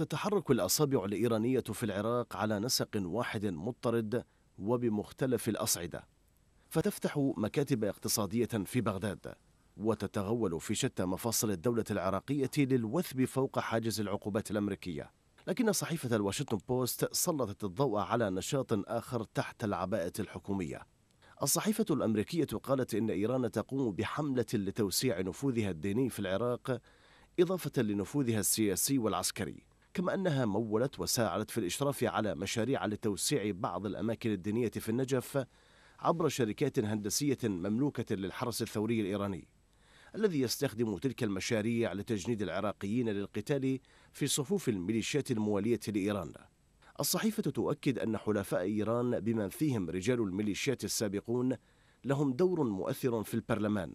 تتحرك الأصابع الإيرانية في العراق على نسق واحد مضطرد وبمختلف الأصعدة فتفتح مكاتب اقتصادية في بغداد وتتغول في شتى مفاصل الدولة العراقية للوثب فوق حاجز العقوبات الأمريكية لكن صحيفة الواشنطن بوست سلطت الضوء على نشاط آخر تحت العباءة الحكومية الصحيفة الأمريكية قالت إن إيران تقوم بحملة لتوسيع نفوذها الديني في العراق إضافة لنفوذها السياسي والعسكري كما أنها مولت وساعدت في الإشراف على مشاريع لتوسيع بعض الأماكن الدينية في النجف عبر شركات هندسية مملوكة للحرس الثوري الإيراني الذي يستخدم تلك المشاريع لتجنيد العراقيين للقتال في صفوف الميليشيات الموالية لإيران الصحيفة تؤكد أن حلفاء إيران بمن فيهم رجال الميليشيات السابقون لهم دور مؤثر في البرلمان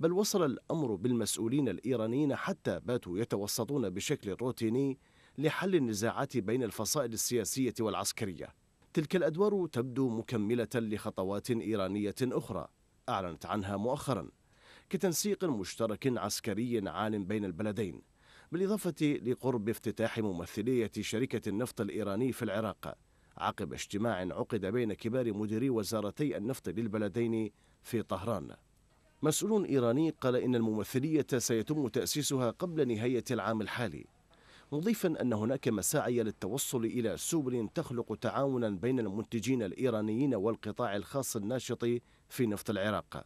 بل وصل الأمر بالمسؤولين الإيرانيين حتى باتوا يتوسطون بشكل روتيني لحل النزاعات بين الفصائل السياسية والعسكرية تلك الأدوار تبدو مكملة لخطوات إيرانية أخرى أعلنت عنها مؤخرا كتنسيق مشترك عسكري عال بين البلدين بالإضافة لقرب افتتاح ممثلية شركة النفط الإيراني في العراق عقب اجتماع عقد بين كبار مديري وزارتي النفط للبلدين في طهران مسؤول إيراني قال إن الممثلية سيتم تأسيسها قبل نهاية العام الحالي مضيفا أن هناك مساعي للتوصل إلى سبل تخلق تعاونا بين المنتجين الإيرانيين والقطاع الخاص الناشط في نفط العراق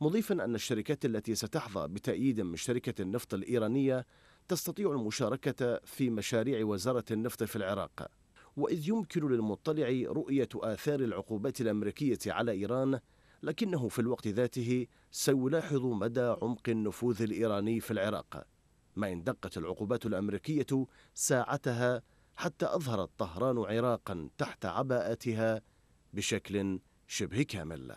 مضيفا أن الشركات التي ستحظى بتأييد من شركة النفط الإيرانية تستطيع المشاركة في مشاريع وزارة النفط في العراق وإذ يمكن للمطلع رؤية آثار العقوبات الأمريكية على إيران لكنه في الوقت ذاته سيلاحظ مدى عمق النفوذ الإيراني في العراق ما إن دقت العقوبات الأمريكية ساعتها حتى أظهرت طهران عراقا تحت عباءتها بشكل شبه كامل